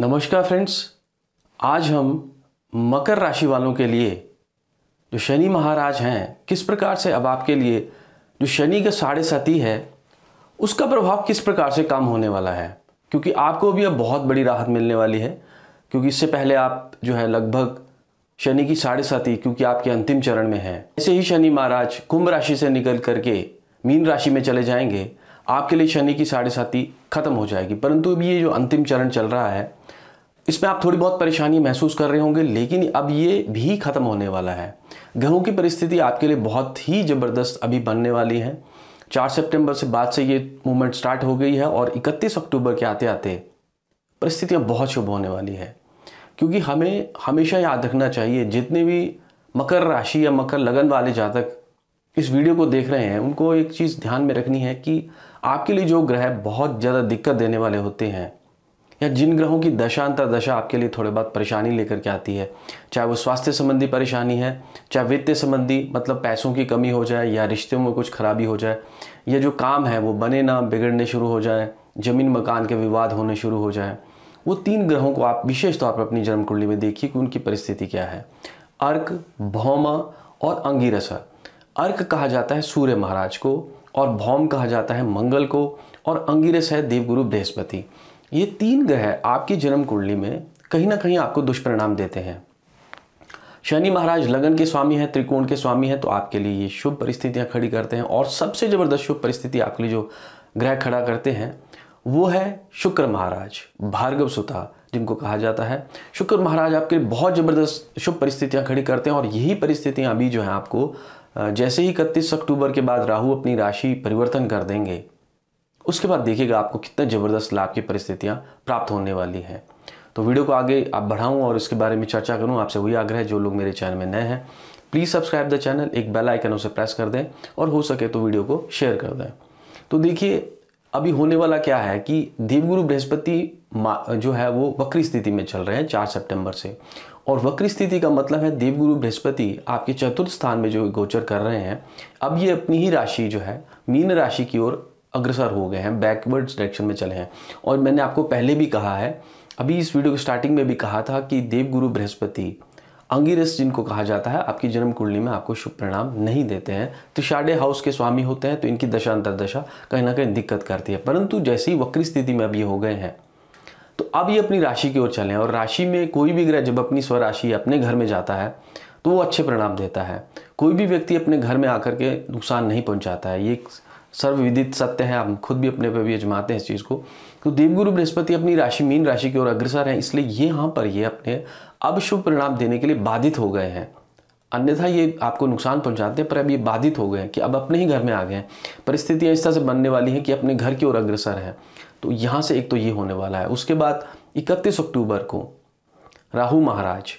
नमस्कार फ्रेंड्स आज हम मकर राशि वालों के लिए जो शनि महाराज हैं किस प्रकार से अब आपके लिए जो शनि का साढ़े साथी है उसका प्रभाव किस प्रकार से कम होने वाला है क्योंकि आपको भी अब बहुत बड़ी राहत मिलने वाली है क्योंकि इससे पहले आप जो है लगभग शनि की साढ़े साथी क्योंकि आपके अंतिम चरण में है ऐसे ही शनि महाराज कुंभ राशि से निकल करके मीन राशि में चले जाएंगे आपके लिए शनि की साढ़े साथी ख़त्म हो जाएगी परंतु अभी ये जो अंतिम चरण चल रहा है इसमें आप थोड़ी बहुत परेशानी महसूस कर रहे होंगे लेकिन अब ये भी ख़त्म होने वाला है गेहूँ की परिस्थिति आपके लिए बहुत ही ज़बरदस्त अभी बनने वाली है चार सितंबर से बाद से ये मूवमेंट स्टार्ट हो गई है और 31 अक्टूबर के आते आते परिस्थितियाँ बहुत शुभ होने वाली है क्योंकि हमें हमेशा याद रखना चाहिए जितने भी मकर राशि या मकर लगन वाले जातक इस वीडियो को देख रहे हैं उनको एक चीज़ ध्यान में रखनी है कि आपके लिए जो ग्रह बहुत ज़्यादा दिक्कत देने वाले होते हैं या जिन ग्रहों की दशांतर दशा आपके लिए थोड़े बहुत परेशानी लेकर के आती है चाहे वो स्वास्थ्य संबंधी परेशानी है चाहे वित्त संबंधी मतलब पैसों की कमी हो जाए या रिश्तों में कुछ खराबी हो जाए या जो काम है वो बने ना बिगड़ने शुरू हो जाए ज़मीन मकान के विवाद होने शुरू हो जाए वो तीन ग्रहों को आप विशेष तौर पर अपनी जन्म कुंडली में देखिए कि उनकी परिस्थिति क्या है अर्क भौमा और अंगिरसा अर्क कहा जाता है सूर्य महाराज को और भौम कहा जाता है मंगल को और अंगिरस है देवगुरु बृहस्पति ये तीन ग्रह आपकी जन्म कुंडली में कहीं ना कहीं आपको दुष्परिणाम देते हैं शनि महाराज लगन के स्वामी हैं त्रिकोण के स्वामी हैं तो आपके लिए ये शुभ परिस्थितियाँ खड़ी करते हैं और सबसे ज़बरदस्त शुभ परिस्थिति आपके लिए जो ग्रह खड़ा करते हैं वो है शुक्र महाराज भार्गव सुता जिनको कहा जाता है शुक्र महाराज आपके बहुत ज़बरदस्त शुभ परिस्थितियाँ खड़ी करते हैं और यही परिस्थितियाँ अभी जो है आपको जैसे ही इकतीस अक्टूबर के बाद राहु अपनी राशि परिवर्तन कर देंगे उसके बाद देखिएगा आपको कितना ज़बरदस्त लाभ की परिस्थितियाँ प्राप्त होने वाली हैं तो वीडियो को आगे आप बढ़ाऊँ और इसके बारे में चर्चा करूँ आपसे वही आग्रह जो लोग मेरे चैनल में नए हैं प्लीज़ सब्सक्राइब द चैनल एक बेल आइकन उसे प्रेस कर दें और हो सके तो वीडियो को शेयर कर दें तो देखिए अभी होने वाला क्या है कि देवगुरु बृहस्पति जो है वो वक्री स्थिति में चल रहे हैं चार सितंबर से और वक्र स्थिति का मतलब है देवगुरु बृहस्पति आपके चतुर्थ स्थान में जो गोचर कर रहे हैं अब ये अपनी ही राशि जो है मीन राशि की ओर अग्रसर हो गए हैं बैकवर्ड डायरेक्शन में चले हैं और मैंने आपको पहले भी कहा है अभी इस वीडियो के स्टार्टिंग में भी कहा था कि देवगुरु बृहस्पति अंगिरस जिनको कहा जाता है आपकी जन्म कुंडली में आपको शुभ परिणाम नहीं देते हैं तो शाडे हाउस के स्वामी होते हैं तो इनकी दशा अंतरदशा कहीं ना कहीं दिक्कत करती है परंतु जैसे ही वक्री स्थिति में अब ये हो गए हैं तो अब ये अपनी राशि की ओर चलें और राशि में कोई भी ग्रह जब अपनी स्वराशि अपने घर में जाता है तो वो अच्छे परिणाम देता है कोई भी व्यक्ति अपने घर में आकर के नुकसान नहीं पहुंचाता है ये सर्वविदित सत्य है हम खुद भी अपने पर भी अजमाते हैं इस चीज़ को तो देवगुरु बृहस्पति अपनी राशि मीन राशि की ओर अग्रसर हैं इसलिए ये यहाँ पर ये अपने अब शुभ परिणाम देने के लिए बाधित हो गए हैं अन्यथा ये आपको नुकसान पहुंचाते हैं पर अब ये बाधित हो गए हैं कि अब अपने ही घर में आ गए हैं परिस्थितियाँ इस तरह से बनने वाली हैं कि अपने घर की ओर अग्रसर हैं तो यहां से एक तो ये होने वाला है उसके बाद इकतीस अक्टूबर को राहु महाराज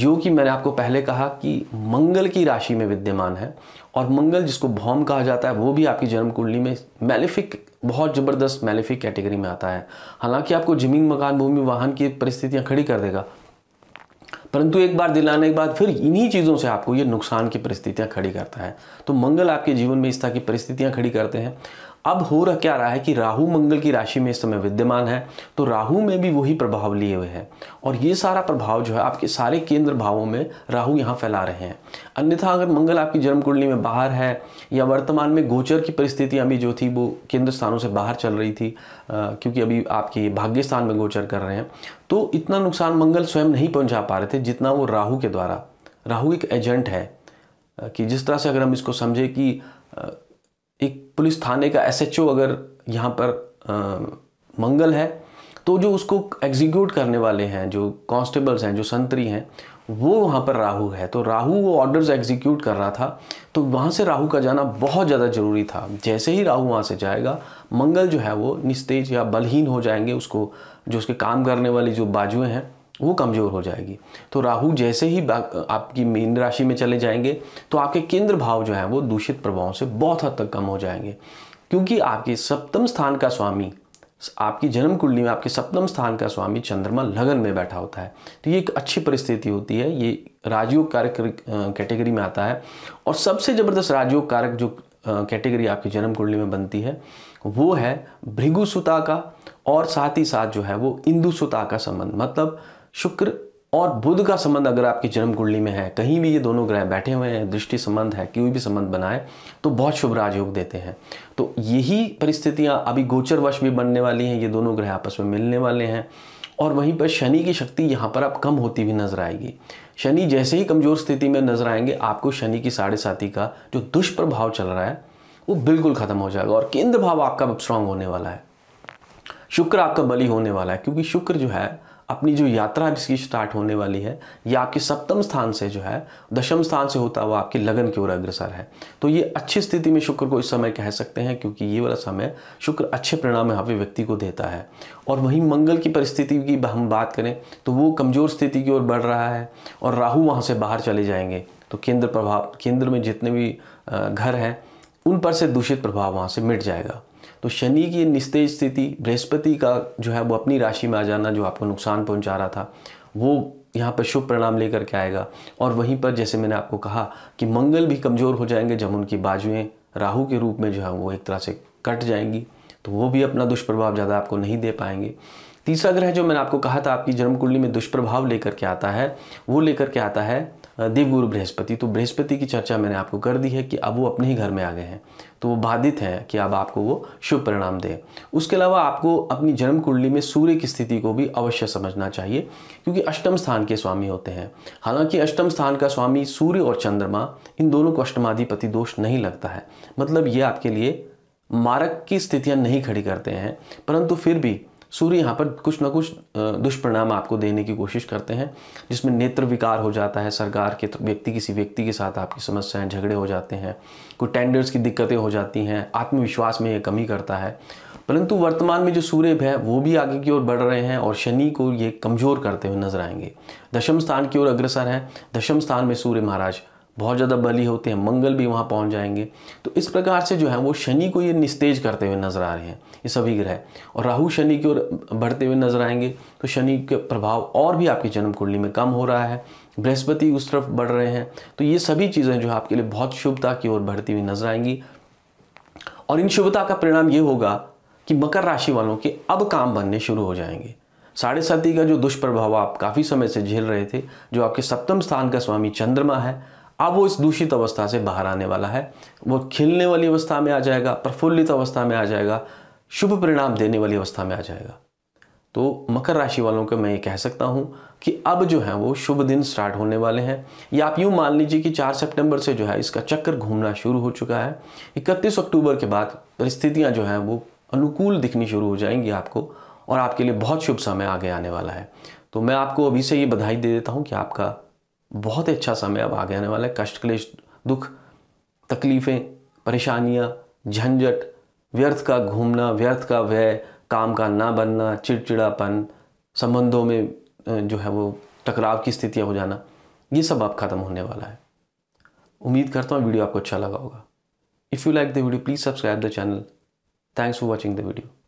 जो कि मैंने आपको पहले कहा कि मंगल की राशि में विद्यमान है और मंगल जिसको भौम कहा जाता है वो भी आपकी जन्म कुंडली में मैलिफिक बहुत ज़बरदस्त मैलिफिक कैटेगरी में आता है हालांकि आपको जमीन मकान भूमि वाहन की परिस्थितियां खड़ी कर देगा परंतु एक बार दिलाने के बाद फिर इन्हीं चीज़ों से आपको ये नुकसान की परिस्थितियां खड़ी करता है तो मंगल आपके जीवन में इस तरह की परिस्थितियां खड़ी करते हैं अब हो रहा क्या रहा है कि राहु मंगल की राशि में इस समय विद्यमान है तो राहु में भी वही प्रभाव लिए हुए हैं और ये सारा प्रभाव जो है आपके सारे केंद्र भावों में राहु यहाँ फैला रहे हैं अन्यथा अगर मंगल आपकी जन्म कुंडली में बाहर है या वर्तमान में गोचर की परिस्थितियाँ भी जो थी वो केंद्र स्थानों से बाहर चल रही थी क्योंकि अभी आपके भाग्य स्थान में गोचर कर रहे हैं तो इतना नुकसान मंगल स्वयं नहीं पहुँचा पा रहे थे जितना वो राहू के द्वारा राहू एक एजेंट है कि जिस तरह से अगर हम इसको समझें कि एक पुलिस थाने का एसएचओ अगर यहाँ पर आ, मंगल है तो जो उसको एग्जीक्यूट करने वाले हैं जो कांस्टेबल्स हैं जो संतरी हैं वो वहाँ पर राहु है तो राहु वो ऑर्डर्स एग्जीक्यूट कर रहा था तो वहाँ से राहु का जाना बहुत ज़्यादा ज़रूरी था जैसे ही राहु वहाँ से जाएगा मंगल जो है वो निस्तेज या बलहीन हो जाएंगे उसको जो उसके काम करने वाली जो बाजुएं हैं वो कमज़ोर हो जाएगी तो राहु जैसे ही आपकी मीन राशि में चले जाएंगे तो आपके केंद्र भाव जो है वो दूषित प्रभावों से बहुत हद तक कम हो जाएंगे क्योंकि आपके सप्तम स्थान का स्वामी आपकी जन्म कुंडली में आपके सप्तम स्थान का स्वामी चंद्रमा लगन में बैठा होता है तो ये एक अच्छी परिस्थिति होती है ये राजयोग कारक कैटेगरी में आता है और सबसे ज़बरदस्त राजयोग कारक जो कैटेगरी आपकी जन्म कुंडली में बनती है वो है भृगुसुता का और साथ ही साथ जो है वो इंदुसुता का संबंध मतलब शुक्र और बुध का संबंध अगर आपकी जन्म कुंडली में है कहीं भी ये दोनों ग्रह बैठे हुए हैं दृष्टि संबंध है कोई भी संबंध बनाए तो बहुत शुभ राजयोग देते हैं तो यही परिस्थितियां अभी गोचर वश भी बनने वाली हैं ये दोनों ग्रह आपस में मिलने वाले हैं और वहीं पर शनि की शक्ति यहाँ पर आप कम होती हुई नजर आएगी शनि जैसे ही कमजोर स्थिति में नजर आएंगे आपको शनि की साढ़े साथी का जो दुष्प्रभाव चल रहा है वो बिल्कुल खत्म हो जाएगा और केंद्र भाव आपका स्ट्रांग होने वाला है शुक्र आपका बलि होने वाला है क्योंकि शुक्र जो है अपनी जो यात्रा इसकी स्टार्ट होने वाली है ये आपके सप्तम स्थान से जो है दशम स्थान से होता हुआ आपकी लगन की ओर अग्रसर है तो ये अच्छी स्थिति में शुक्र को इस समय कह सकते हैं क्योंकि ये वाला समय शुक्र अच्छे परिणाम यहाँ पे व्यक्ति को देता है और वहीं मंगल की परिस्थिति की हम बात करें तो वो कमज़ोर स्थिति की ओर बढ़ रहा है और राहु वहाँ से बाहर चले जाएंगे तो केंद्र प्रभाव केंद्र में जितने भी घर हैं उन पर से दूषित प्रभाव वहाँ से मिट जाएगा तो शनि की निस्तेज स्थिति बृहस्पति का जो है वो अपनी राशि में आ जाना जो आपको नुकसान पहुंचा रहा था वो यहाँ पर शुभ परिणाम लेकर के आएगा और वहीं पर जैसे मैंने आपको कहा कि मंगल भी कमज़ोर हो जाएंगे जब उनकी बाजुएं राहु के रूप में जो है वो एक तरह से कट जाएंगी तो वो भी अपना दुष्प्रभाव ज़्यादा आपको नहीं दे पाएंगे तीसरा ग्रह जो मैंने आपको कहा था आपकी जन्म कुंडली में दुष्प्रभाव लेकर के आता है वो लेकर के आता है देवगुरु बृहस्पति तो बृहस्पति की चर्चा मैंने आपको कर दी है कि अब वो अपने ही घर में आ गए हैं तो वो बाधित हैं कि अब आपको वो शुभ परिणाम दे उसके अलावा आपको अपनी जन्म कुंडली में सूर्य की स्थिति को भी अवश्य समझना चाहिए क्योंकि अष्टम स्थान के स्वामी होते हैं हालांकि अष्टम स्थान का स्वामी सूर्य और चंद्रमा इन दोनों को अष्टमाधिपति दोष नहीं लगता है मतलब ये आपके लिए मारक की स्थितियां नहीं खड़ी करते हैं परंतु फिर भी सूर्य यहाँ पर कुछ ना कुछ दुष्परिणाम आपको देने की कोशिश करते हैं जिसमें नेत्र विकार हो जाता है सरकार के व्यक्ति किसी व्यक्ति के साथ आपकी समस्याएं झगड़े हो जाते हैं कोई टेंडर्स की दिक्कतें हो जाती हैं आत्मविश्वास में ये कमी करता है परंतु वर्तमान में जो सूर्य है वो भी आगे की ओर बढ़ रहे हैं और शनि को ये कमज़ोर करते हुए नजर आएंगे दशम स्थान की ओर अग्रसर है दशम स्थान में सूर्य महाराज बहुत ज़्यादा बली होते हैं मंगल भी वहाँ पहुँच जाएंगे तो इस प्रकार से जो है वो शनि को ये निस्तेज करते हुए नजर आ रहे हैं ये सभी ग्रह और राहु शनि की ओर बढ़ते हुए नजर आएंगे तो शनि के प्रभाव और भी आपकी जन्म कुंडली में कम हो रहा है बृहस्पति उस तरफ बढ़ रहे हैं तो ये सभी चीज़ें जो है आपके लिए बहुत शुभता की ओर बढ़ती हुई नजर आएंगी और इन शुभता का परिणाम ये होगा कि मकर राशि वालों के अब काम बनने शुरू हो जाएंगे साढ़े साथी का जो दुष्प्रभाव आप काफ़ी समय से झेल रहे थे जो आपके सप्तम स्थान का स्वामी चंद्रमा है अब वो इस दूषित अवस्था से बाहर आने वाला है वो खिलने वाली अवस्था में आ जाएगा प्रफुल्लित अवस्था में आ जाएगा शुभ परिणाम देने वाली अवस्था में आ जाएगा तो मकर राशि वालों को मैं ये कह सकता हूँ कि अब जो है वो शुभ दिन स्टार्ट होने वाले हैं या आप यूँ मान लीजिए कि 4 सितंबर से जो है इसका चक्कर घूमना शुरू हो चुका है 31 अक्टूबर के बाद परिस्थितियाँ जो हैं वो अनुकूल दिखनी शुरू हो जाएंगी आपको और आपके लिए बहुत शुभ समय आगे आने वाला है तो मैं आपको अभी से ये बधाई दे देता हूँ कि आपका बहुत ही अच्छा समय अब आगे आने वाला है कष्ट क्लेश दुख तकलीफ़ें परेशानियाँ झंझट व्यर्थ का घूमना व्यर्थ का व्यय काम का ना बनना चिड़चिड़ापन संबंधों में जो है वो टकराव की स्थितियाँ हो जाना ये सब अब ख़त्म होने वाला है उम्मीद करता हूँ वीडियो आपको अच्छा लगा होगा if you like the video please subscribe the channel thanks for watching the video